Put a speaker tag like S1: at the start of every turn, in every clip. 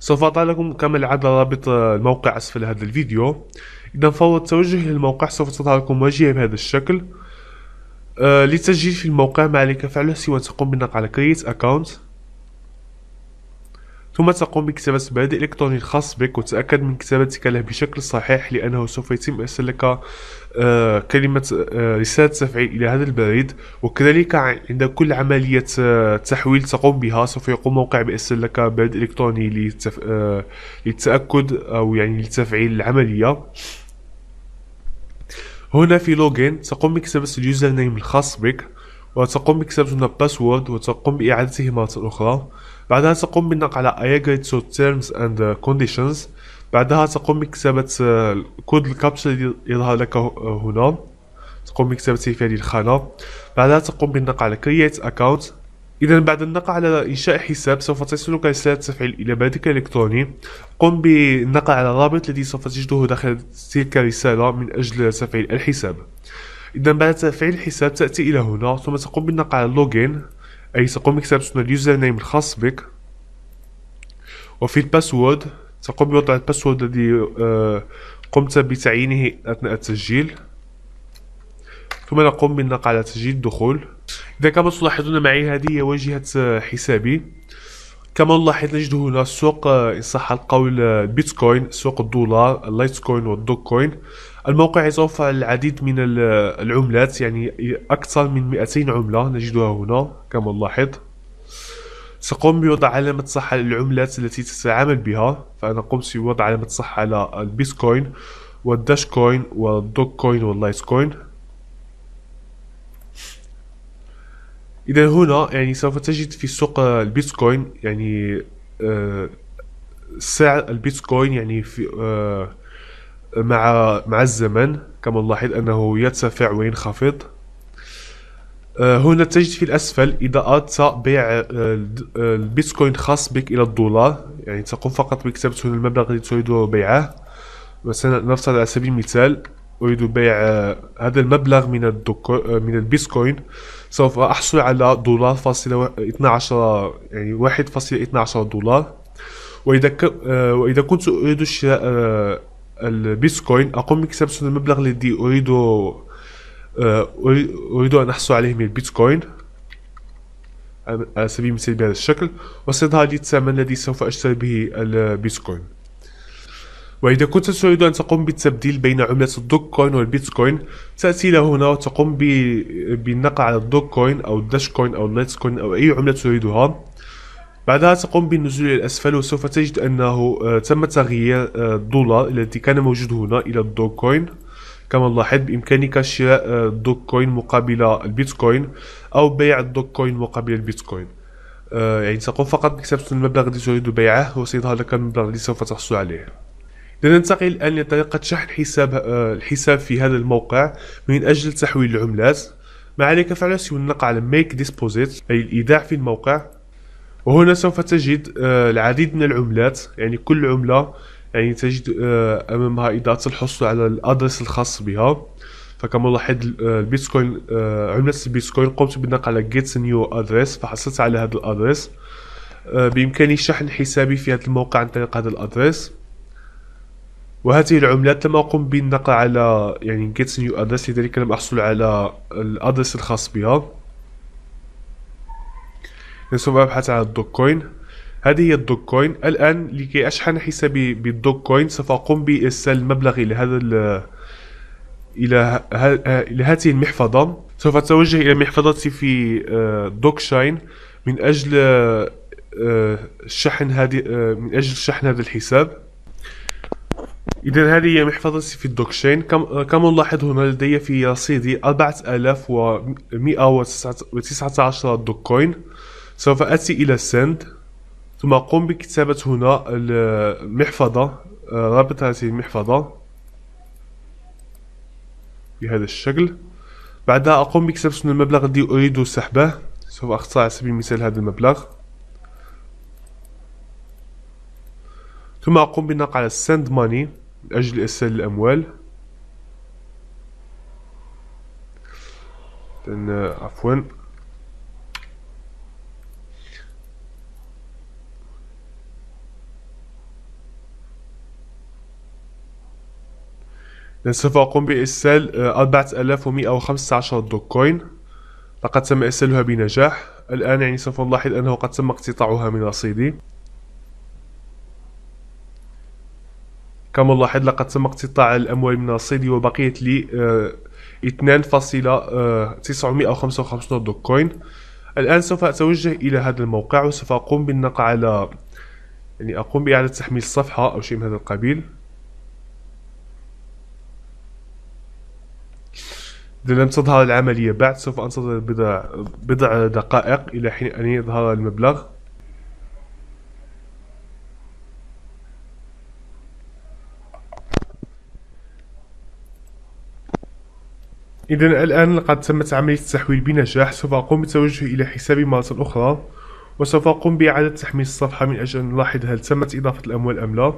S1: سوف أضع لكم كما العادة رابط آه، الموقع أسفل هذا الفيديو إذا فور التوجه للموقع سوف تضع لكم واجهة بهذا الشكل آه لتسجيل في الموقع ما عليك فعله سوى أن تقوم بالنقر على create account ثم تقوم بكتابة بريد إلكتروني الخاص بك وتأكد من كتابتك له بشكل صحيح لأنه سوف يتم إرسالك آه كلمة آه، رسالة تفعيل إلى هذا البريد وكذلك عند كل عملية آه، تحويل تقوم بها سوف يقوم موقع بإرسال لك بريد إلكتروني آه، للتأكد أو يعني لتفعيل العملية هنا في لوجين تقوم بكتابة اليوزر نيم الخاص بك وتقوم بكتابة هنا باسورد وتقوم بإعادته مرة أخرى بعدها سقوم بالنقل على Agree to Terms and Conditions بعدها تقوم بكتابة كود آه، الكابتشر الذي يظهر لك هنا تقوم بكتابته في هذه الخانة بعدها تقوم بالنقل على Create Account إذا بعد النقل على إنشاء حساب سوف تصلك رسالة تفعيل إلى بريدك الإلكتروني قم بالنقل على الرابط الذي سوف تجده داخل تلك الرسالة من أجل تفعيل الحساب إذا بعد تفعيل الحساب تأتي إلى هنا ثم تقوم بالنقل على Login اي تقوم بكتابة اليوزر نيم الخاص بك وفي الباسورد تقوم بوضع الباسورد الذي آه، قمت بتعيينه اثناء التسجيل ثم نقوم بالنقل على تسجيل الدخول اذا كما تلاحظون معي هذه هي واجهة آه، حسابي كما نلاحظ نجد هنا سوق إن صح القول البيتكوين سوق الدولار اللايت كوين والدوك كوين الموقع يتوفر العديد من العملات يعني أكثر من 200 عملة نجدها هنا كما نلاحظ سقوم بوضع علامة صح على العملات التي تتعامل بها فأنا قمت بوضع علامة صح على البيتكوين والداش كوين والدوك كوين واللايت كوين اذا هنا يعني سوف تجد في سوق البيتكوين يعني آه، سعر البيتكوين يعني في آه، مع مع الزمن كما نلاحظ أنه يرتفع وينخفض آه، هنا تجد في الأسفل إذا أردت بيع البيتكوين خاص بك إلى الدولار يعني تقوم فقط بكتابة هنا المبلغ الذي تريد بيعه مثلا نفترض على سبيل المثال أريد بيع آه، هذا المبلغ من آه، من البيتكوين سوف أحصل على دولار فاصلة 12 يعني واحد فاصلة عشر دولار وإذا آه، وإذا كنت أريد شراء البيتكوين أقوم بكسب المبلغ الذي أريد أريد أن أحصل عليه من البيتكوين على سبيل المثال بهذا الشكل وسيظهر لي الثمن الذي سوف أشتري به البيتكوين وإذا كنت تريد أن تقوم بالتبديل بين عملة الدوك كوين والبيتكوين تأتي إلى هنا وتقوم بالنقل على الدوك كوين أو الداش كوين أو النيت كوين أو أي عملة تريدها بعدها تقوم بالنزول إلى الأسفل وسوف تجد أنه آه، تم تغيير آه، الدولار الذي كان موجود هنا إلى الدوك كوين كما نلاحظ بإمكانك شراء الدوك آه، كوين مقابل البيتكوين أو بيع الدوك كوين مقابل البيتكوين يعني تقوم فقط بكتابة المبلغ الذي تريد بيعه وسيظهر لك المبلغ الذي سوف تحصل عليه لننتقل الآن لطريقة شحن حساب آه، الحساب في هذا الموقع من أجل تحويل العملات ما عليك فعله سوى النقع على Make Deposit أي الإيداع في الموقع وهنا سوف تجد آه، العديد من العملات يعني كل عملة يعني تجد آه، أمامها إضاءة الحصول على الأدرس الخاص بها فكما لاحظ البيتكوين عملة البيتكوين قمت بالنقر على Get New Address فحصلت على هذا الأدرس بإمكاني شحن حسابي في هذا الموقع عن طريق هذا الأدرس وهذه العملات لم أقم بالنقل على يعني get new address لذلك لم أحصل على الأدرس الخاص بها سوف أبحث عن الدوك كوين هذه هي الدوك كوين الآن لكي أشحن حسابي بالدوك كوين سوف أقوم بإرسال المبلغ إلى هذا إلى إلى هذه المحفظة سوف أتوجه إلى محفظتي في آه، دوكشاين من أجل آه، شحن هذه آه، من أجل شحن هذا الحساب إذا هذه هي محفظتي في الدوكشين كم, كما نلاحظ هنا لدي في رصيدي 4119 عشر دوكوين سوف أتي إلى سند ثم أقوم بكتابة هنا المحفظة رابط هذه المحفظة بهذا الشكل بعدها أقوم بكتابة المبلغ الذي أريد سحبه سوف أختار على سبيل المثال هذا المبلغ ثم أقوم على السند ماني لأجل إرسال الأموال لأن عفوا سوف أقوم بإرسال 4115 آه، عشر دوكوين لقد تم إرسالها بنجاح الآن يعني سوف نلاحظ أنه قد تم اقتطاعها من رصيدي كما نلاحظ لقد تم اقتطاع الأموال من الصيد وبقيت لي 2.955 دوك كوين الآن سوف أتوجه إلى هذا الموقع وسوف أقوم بالنقع على يعني أقوم بإعادة تحميل الصفحة أو شيء من هذا القبيل إذا لم تظهر العملية بعد سوف أنتظر بضع دقائق إلى حين أن يظهر المبلغ إذا الآن لقد تمت عملية التحويل بنجاح سوف أقوم بالتوجه إلى حسابي مرة أخرى وسوف أقوم بإعادة تحميل الصفحة من أجل أن نلاحظ هل تمت إضافة الأموال أم لا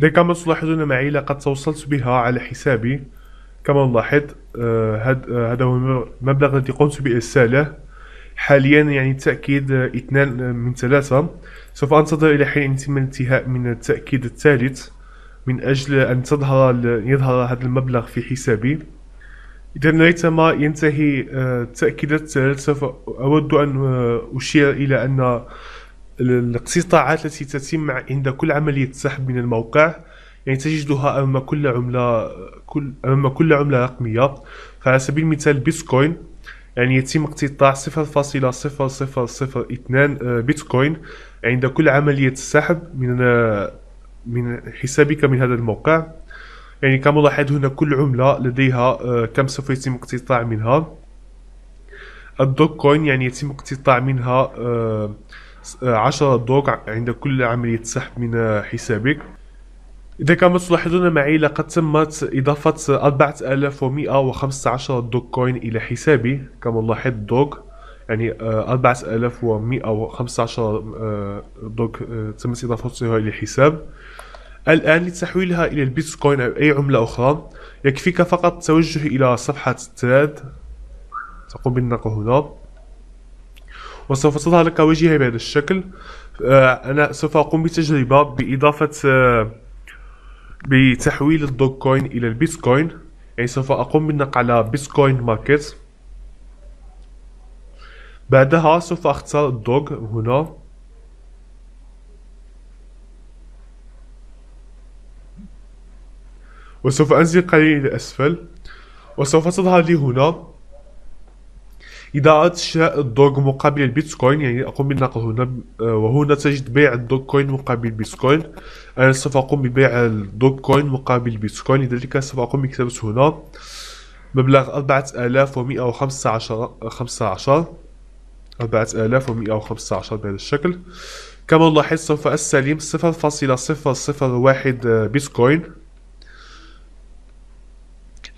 S1: إذا كما تلاحظون معي لقد توصلت بها على حسابي كما نلاحظ آه، آه، هذا هو المبلغ الذي قمت بإرساله حاليا يعني تأكيد آه، اثنان من ثلاثة سوف أنتظر إلى حين يتم الانتهاء من التأكيد الثالث من أجل أن تظهر يظهر هذا المبلغ في حسابي إذا ليتما ينتهي التأكيد الثالث سوف أود أن أشير إلى أن الاقتطاعات التي تتم عند كل عملية سحب من الموقع يعني تجدها امام كل عمله كل امام كل عمله رقميه فعلى سبيل المثال بيتكوين يعني يتم اقتطاع 0.0002 آه، بيتكوين عند كل عمليه سحب من آه، من حسابك من هذا الموقع يعني كما لاحظ هنا كل عملة لديها آه، كم سوف يتم اقتطاع منها الدوك كوين يعني يتم اقتطاع منها عشرة دوك عند كل عملية سحب من حسابك إذا كما تلاحظون معي لقد تمت إضافة 4115 دوغ كوين إلى حسابي كما نلاحظ دوغ يعني 4115 آه، آه، دوغ آه، تمت إضافتها إلى الحساب الآن لتحويلها إلى البيتكوين أو أي عملة أخرى يكفيك فقط التوجه إلى صفحة تراد تقوم بالنقر هنا وسوف تظهر لك واجهة بهذا الشكل أنا سوف أقوم بتجربة بإضافة بتحويل الدوج كوين الى البيتكوين اي سوف اقوم بالنقل على بيتكوين ماركت بعدها سوف اختار الدوج هنا وسوف انزل قليلا الى اسفل وسوف تظهر لي هنا إذا أردت شراء الدوج مقابل البيتكوين يعني أقوم بالنقل هنا آه، وهنا تجد بيع الدوج كوين مقابل البيتكوين أنا سوف أقوم ببيع الدوج كوين مقابل البيتكوين لذلك سوف أقوم بكتابة هنا مبلغ 4115 15 4115 بهذا الشكل كما نلاحظ سوف أستلم 0.001 آه، بيتكوين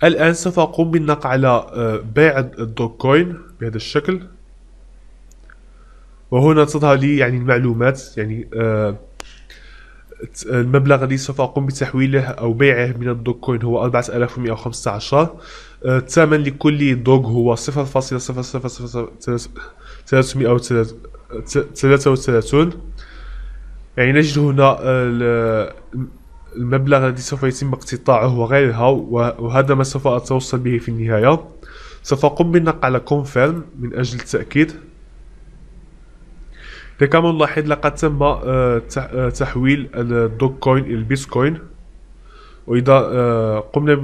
S1: الآن سوف أقوم بالنقل على آه، بيع كوين بهذا الشكل وهنا تظهر لي يعني المعلومات يعني آه المبلغ الذي سوف أقوم بتحويله أو بيعه من الدوج كوين هو 4115 آه، الثمن لكل دوج هو 333 يعني نجد هنا آه، المبلغ الذي سوف يتم اقتطاعه وغيرها وهذا ما سوف أتوصل به في النهاية سوف أقوم بالنقر على كونفيرم من أجل التأكيد كما نلاحظ لقد تم آه، آه، تحويل الدوك كوين إلى البيتكوين وإذا آه، قمنا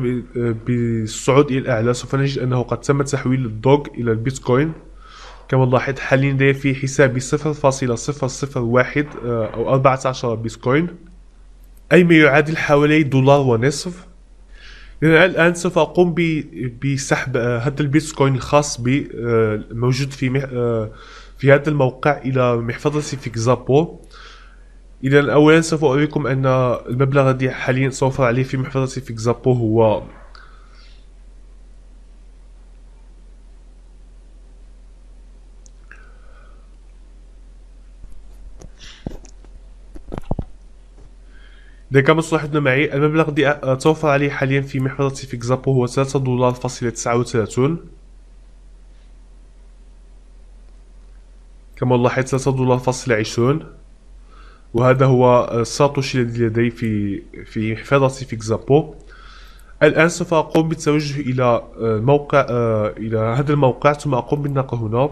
S1: بالصعود إلى الأعلى سوف نجد أنه قد تم تحويل الدوك إلى البيتكوين كما نلاحظ حاليا لدي في حسابي 0.001 أو 14 بيتكوين أي ما يعادل حوالي دولار ونصف الآن سوف أقوم بسحب هذا آه، البيتكوين الخاص بي آه، موجود في مح... آه، في هذا الموقع إلى محفظتي في كزابو إذا أولا سوف أريكم أن المبلغ الذي حاليا سوف عليه في محفظتي في كزابو هو ده مصلحتنا معي المبلغ الذي آه، توفر عليه حاليا في محفظتي في كزابو هو 3 دولار فاصلة 39 كما لاحظت 3 دولار فاصلة 20 وهذا هو آه، الساتوشي الذي لدي في في محفظتي في كزابو الآن سوف أقوم بالتوجه إلى آه، موقع إلى هذا الموقع ثم أقوم بالنقل هنا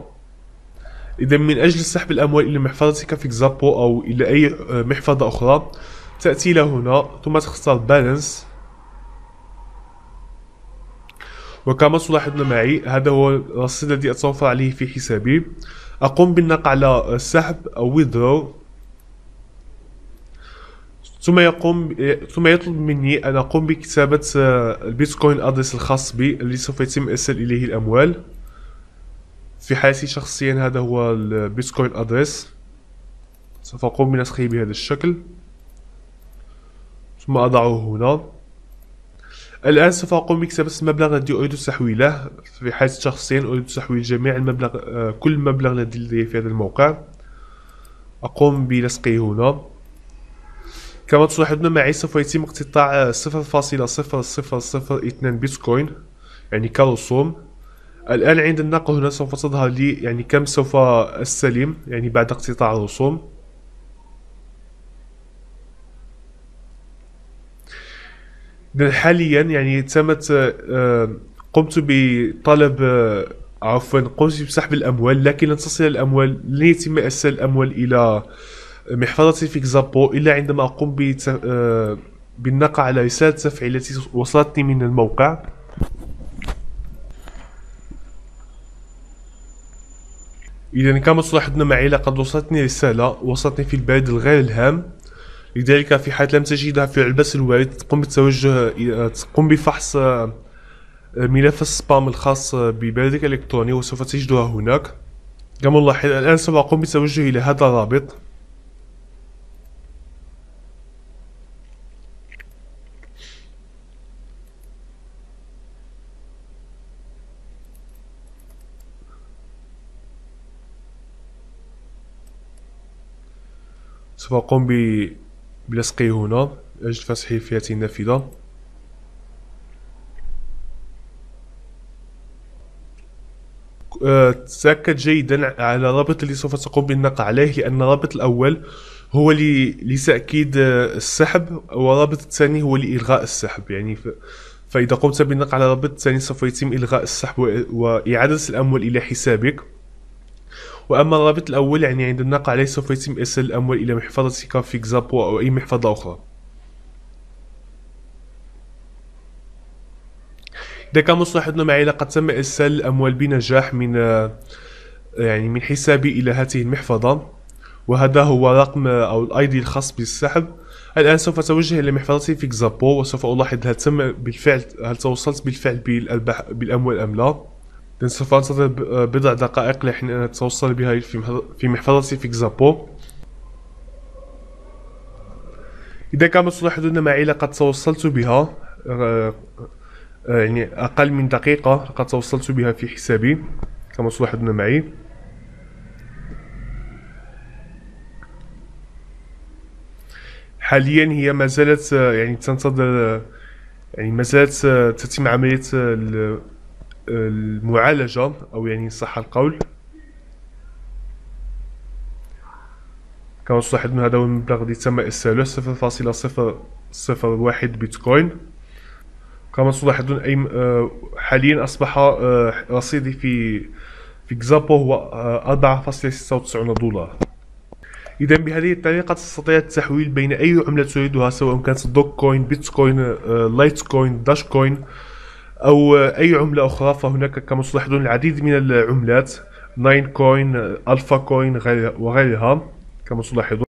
S1: إذا من أجل سحب الأموال إلى محفظتك في كزابو أو إلى أي محفظة أخرى تأتي إلى هنا ثم تختار بالانس وكما تلاحظون معي هذا هو الرصيد الذي أتوفر عليه في حسابي أقوم بالنقر على سحب أو withdraw ثم يقوم ثم يطلب مني أن أقوم بكتابة آه، البيتكوين أدرس الخاص بي الذي سوف يتم إرسال إليه الأموال في حالتي شخصيا هذا هو البيتكوين أدرس سوف أقوم بنسخه بهذا الشكل ثم أضعه هنا الآن سوف أقوم بكتابة المبلغ الذي أريد تحويله في حالة شخصيا أريد تحويل جميع المبلغ آه، كل مبلغ الذي لدي في هذا الموقع أقوم بلصقه هنا كما تلاحظون معي سوف يتم اقتطاع 0.0002 بيتكوين يعني كرسوم الآن عند النقل هنا سوف تظهر لي يعني كم سوف أستلم يعني بعد اقتطاع الرسوم حاليا يعني تمت آه، آه، قمت بطلب آه، عفوا قمت بسحب الاموال لكن لن تصل الاموال لن يتم ارسال الاموال الى محفظتي في كزابو الا عندما اقوم بالنقع على رساله التفعيل التي وصلتني من الموقع اذا كما تلاحظون معي لقد وصلتني رساله وصلتني في البريد الغير الهام لذلك في حال لم تجدها في علبه الوارد تقوم بالتوجه تقوم بفحص آه، ملف السبام الخاص ببريدك الإلكتروني وسوف تجدها هناك كما نلاحظ الآن سوف أقوم بالتوجه إلى هذا الرابط سوف أقوم ب بلصقي هنا أجد في هذه النافذة آه، تأكد جيدا على الرابط اللي سوف تقوم بالنقر عليه لأن الرابط الأول هو لتأكيد آه، السحب ورابط الثاني هو لإلغاء السحب يعني ف... فإذا قمت بالنقر على الرابط الثاني سوف يتم إلغاء السحب وإعادة الأموال إلى حسابك وأما الرابط الأول يعني عند النقع سوف يتم إرسال الأموال إلى محفظتك في كزابو أو أي محفظة أخرى إذا كان مصلحتنا معي لقد تم إرسال الأموال بنجاح من آه، يعني من حسابي إلى هذه المحفظة وهذا هو رقم آه، أو الأي دي الخاص بالسحب الآن سوف أتوجه إلى محفظتي في كزابو وسوف ألاحظ هل تم بالفعل هل توصلت بالفعل بالأموال أم لا لان سوف انتظر بضع دقائق لحين ان اتوصل بها في محفظتي في كزابو اذا كما تلاحظون معي لقد توصلت بها يعني اقل من دقيقة لقد توصلت بها في حسابي كما تلاحظون معي حاليا هي ما زالت يعني تنتظر يعني ما زالت تتم عملية المعالجة أو يعني صح القول كما من هذا هو المبلغ اللي تم إرساله صفر فاصلة صفر صفر واحد بيتكوين كما تلاحظون أي آه، حاليا أصبح آه، رصيدي في في كزابو هو آه، أربعة فاصلة ستة وتسعون دولار إذا بهذه الطريقة تستطيع التحويل بين أي عملة تريدها سواء كانت دوك كوين بيتكوين لايت كوين داش كوين أو أي عملة أخرى فهناك كما تلاحظون العديد من العملات ناين كوين ألفا كوين وغيرها كما تلاحظون